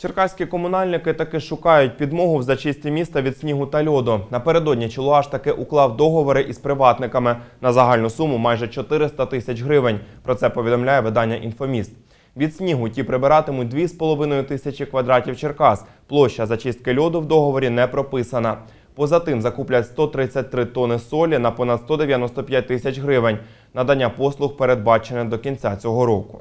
Черкаські комунальники таки шукають підмогу в зачисті міста від снігу та льоду. Напередодні Челуаш таки уклав договори із приватниками на загальну суму майже 400 тисяч гривень. Про це повідомляє видання Інфоміст. Від снігу ті прибиратимуть 2,5 тисячі квадратів Черкас. Площа зачистки льоду в договорі не прописана. Поза тим закуплять 133 тони солі на понад 195 тисяч гривень. Надання послуг передбачене до кінця цього року.